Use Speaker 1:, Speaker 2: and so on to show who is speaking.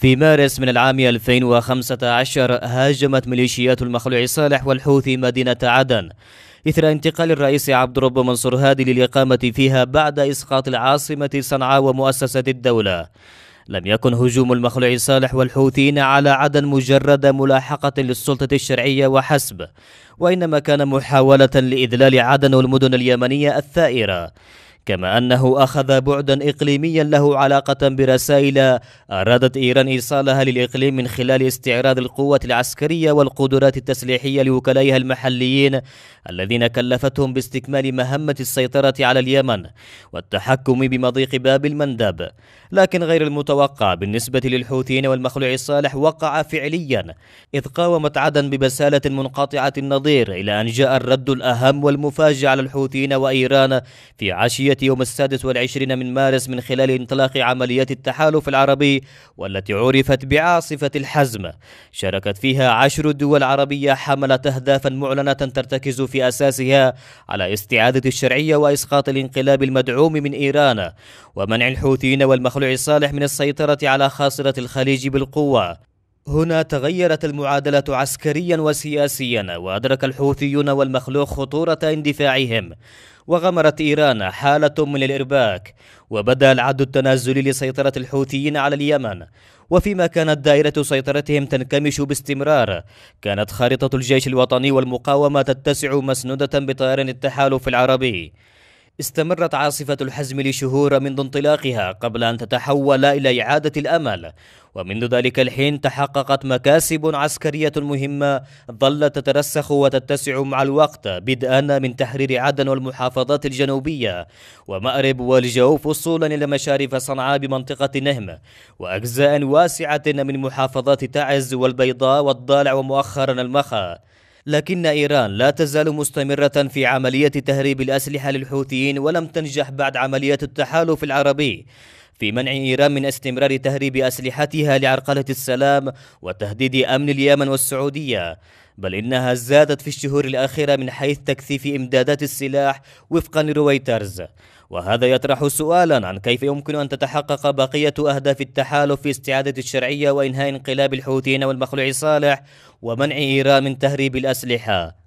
Speaker 1: في مارس من العام 2015 هاجمت ميليشيات المخلوع صالح والحوثي مدينة عدن إثر انتقال الرئيس عبد الرب منصور هادي للإقامة فيها بعد إسقاط العاصمة صنعاء ومؤسسة الدولة لم يكن هجوم المخلوع صالح والحوثيين على عدن مجرد ملاحقة للسلطة الشرعية وحسب وإنما كان محاولة لإذلال عدن والمدن اليمنية الثائرة كما أنه أخذ بعدا إقليميا له علاقة برسائل أرادت إيران إيصالها للإقليم من خلال استعراض القوة العسكرية والقدرات التسليحية لوكلائها المحليين الذين كلفتهم باستكمال مهمة السيطرة على اليمن والتحكم بمضيق باب المندب لكن غير المتوقع بالنسبة للحوثيين والمخلوع الصالح وقع فعليا إذ قاومت عدن ببسالة منقطعة النظير إلى أن جاء الرد الأهم والمفاجئ على الحوثيين وإيران في عشية يوم السادس والعشرين من مارس من خلال انطلاق عمليات التحالف العربي والتي عرفت بعاصفة الحزم شاركت فيها عشر دول عربية حملت أهدافا معلنة ترتكز في أساسها على استعادة الشرعية وإسقاط الانقلاب المدعوم من إيران ومنع الحوثيين والمخلوع الصالح من السيطرة على خاصرة الخليج بالقوة هنا تغيرت المعادلة عسكريا وسياسيا وأدرك الحوثيون والمخلوق خطورة اندفاعهم وغمرت إيران حالة من الإرباك وبدأ العد التنازلي لسيطرة الحوثيين على اليمن وفيما كانت دائرة سيطرتهم تنكمش باستمرار كانت خارطة الجيش الوطني والمقاومة تتسع مسنودة بطيران التحالف العربي استمرت عاصفة الحزم لشهور منذ انطلاقها قبل أن تتحول إلى إعادة الأمل ومنذ ذلك الحين تحققت مكاسب عسكرية مهمة ظلت تترسخ وتتسع مع الوقت بدءا من تحرير عدن والمحافظات الجنوبية ومأرب والجوف وصولا إلى مشارف صنعاء بمنطقة نهم وأجزاء واسعة من محافظات تعز والبيضاء والضالع ومؤخرا المخا لكن إيران لا تزال مستمرة في عملية تهريب الأسلحة للحوثيين ولم تنجح بعد عمليات التحالف العربي في منع إيران من استمرار تهريب أسلحتها لعرقلة السلام وتهديد أمن اليمن والسعودية بل إنها زادت في الشهور الأخيرة من حيث تكثيف إمدادات السلاح وفقا لرويترز وهذا يطرح سؤالا عن كيف يمكن أن تتحقق بقية أهداف التحالف في استعادة الشرعية وإنهاء انقلاب الحوثيين والمخلوع صالح ومنع إيران من تهريب الأسلحة